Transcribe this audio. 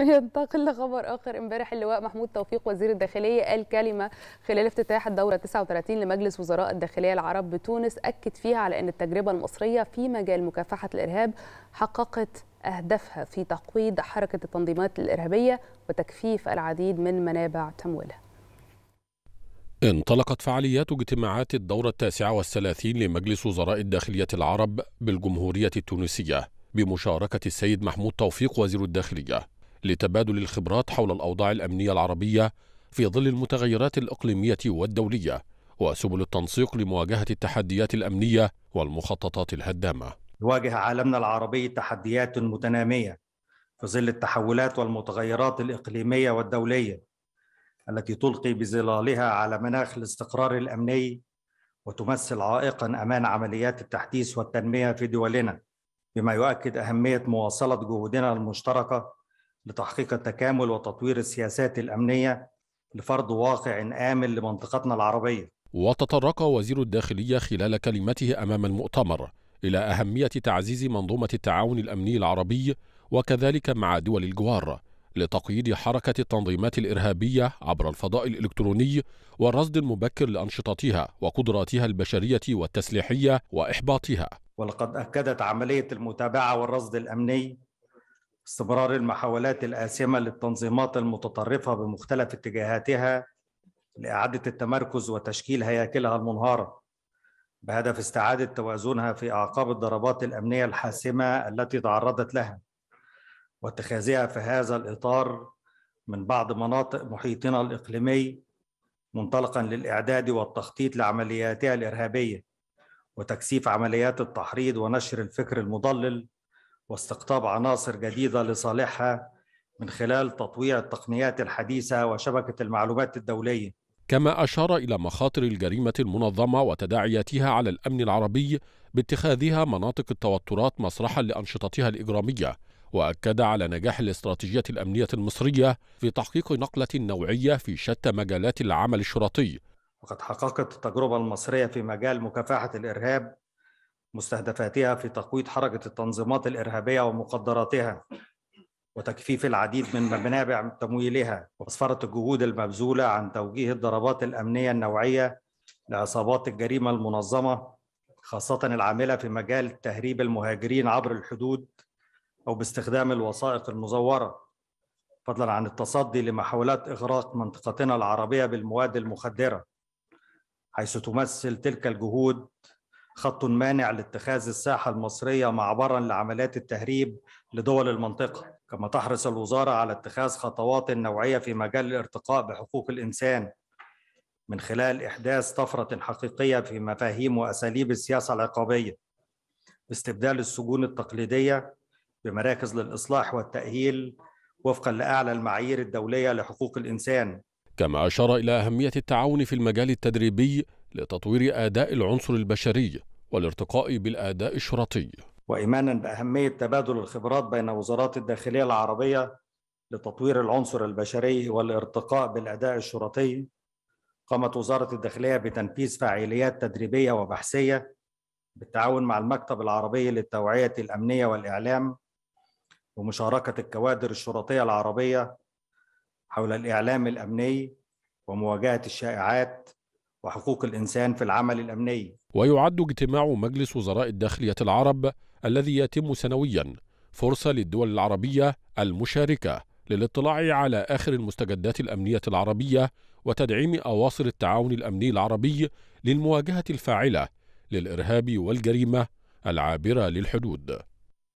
ينتقل لخبر اخر امبارح اللواء محمود توفيق وزير الداخليه قال كلمه خلال افتتاح الدوره 39 لمجلس وزراء الداخليه العرب بتونس اكد فيها على ان التجربه المصريه في مجال مكافحه الارهاب حققت اهدافها في تقويض حركه التنظيمات الارهابيه وتكفيف العديد من منابع تمويلها انطلقت فعاليات اجتماعات الدورة التاسعة والثلاثين لمجلس وزراء الداخلية العرب بالجمهورية التونسية بمشاركة السيد محمود توفيق وزير الداخلية لتبادل الخبرات حول الأوضاع الأمنية العربية في ظل المتغيرات الإقليمية والدولية وسبل التنسيق لمواجهة التحديات الأمنية والمخططات الهدامة. يواجه عالمنا العربي تحديات متنامية في ظل التحولات والمتغيرات الإقليمية والدولية التي تلقي بظلالها على مناخ الاستقرار الأمني وتمثل عائقا أمام عمليات التحديث والتنمية في دولنا بما يؤكد أهمية مواصلة جهودنا المشتركة لتحقيق التكامل وتطوير السياسات الامنيه لفرض واقع امن لمنطقتنا العربيه. وتطرق وزير الداخليه خلال كلمته امام المؤتمر الى اهميه تعزيز منظومه التعاون الامني العربي وكذلك مع دول الجوار لتقييد حركه التنظيمات الارهابيه عبر الفضاء الالكتروني والرصد المبكر لانشطتها وقدراتها البشريه والتسليحيه واحباطها. ولقد اكدت عمليه المتابعه والرصد الامني استمرار المحاولات الآسمة للتنظيمات المتطرفة بمختلف اتجاهاتها لإعادة التمركز وتشكيل هياكلها المنهارة بهدف استعادة توازنها في أعقاب الضربات الأمنية الحاسمة التي تعرضت لها واتخاذها في هذا الإطار من بعض مناطق محيطنا الإقليمي منطلقا للإعداد والتخطيط لعملياتها الإرهابية وتكثيف عمليات التحريض ونشر الفكر المضلل واستقطاب عناصر جديدة لصالحها من خلال تطويع التقنيات الحديثة وشبكة المعلومات الدولية كما أشار إلى مخاطر الجريمة المنظمة وتداعياتها على الأمن العربي باتخاذها مناطق التوترات مسرحا لأنشطتها الإجرامية واكد على نجاح الاستراتيجيه الامنيه المصريه في تحقيق نقله نوعيه في شتى مجالات العمل الشرطي. وقد حققت التجربه المصريه في مجال مكافحه الارهاب مستهدفاتها في تقويض حركة التنظيمات الإرهابية ومقدراتها وتجفيف العديد من منابع تمويلها وأسفرت الجهود المبذولة عن توجيه الضربات الأمنية النوعية لعصابات الجريمة المنظمة خاصة العاملة في مجال تهريب المهاجرين عبر الحدود أو باستخدام الوثائق المزورة فضلا عن التصدي لمحاولات إغراق منطقتنا العربية بالمواد المخدرة حيث تمثل تلك الجهود خط مانع لاتخاذ الساحة المصرية معبرا لعمليات التهريب لدول المنطقة كما تحرص الوزارة على اتخاذ خطوات نوعية في مجال الارتقاء بحقوق الإنسان من خلال إحداث طفرة حقيقية في مفاهيم وأساليب السياسة العقابية باستبدال السجون التقليدية بمراكز للإصلاح والتأهيل وفقا لأعلى المعايير الدولية لحقوق الإنسان كما أشار إلى أهمية التعاون في المجال التدريبي لتطوير اداء العنصر البشري والارتقاء بالاداء الشرطي. وايمانا باهميه تبادل الخبرات بين وزارات الداخليه العربيه لتطوير العنصر البشري والارتقاء بالاداء الشرطي قامت وزاره الداخليه بتنفيذ فعاليات تدريبيه وبحثيه بالتعاون مع المكتب العربي للتوعيه الامنيه والاعلام ومشاركه الكوادر الشرطيه العربيه حول الاعلام الامني ومواجهه الشائعات وحقوق الإنسان في العمل الأمني ويعد اجتماع مجلس وزراء الداخلية العرب الذي يتم سنويا فرصة للدول العربية المشاركة للاطلاع على آخر المستجدات الأمنية العربية وتدعيم أواصر التعاون الأمني العربي للمواجهة الفاعلة للإرهاب والجريمة العابرة للحدود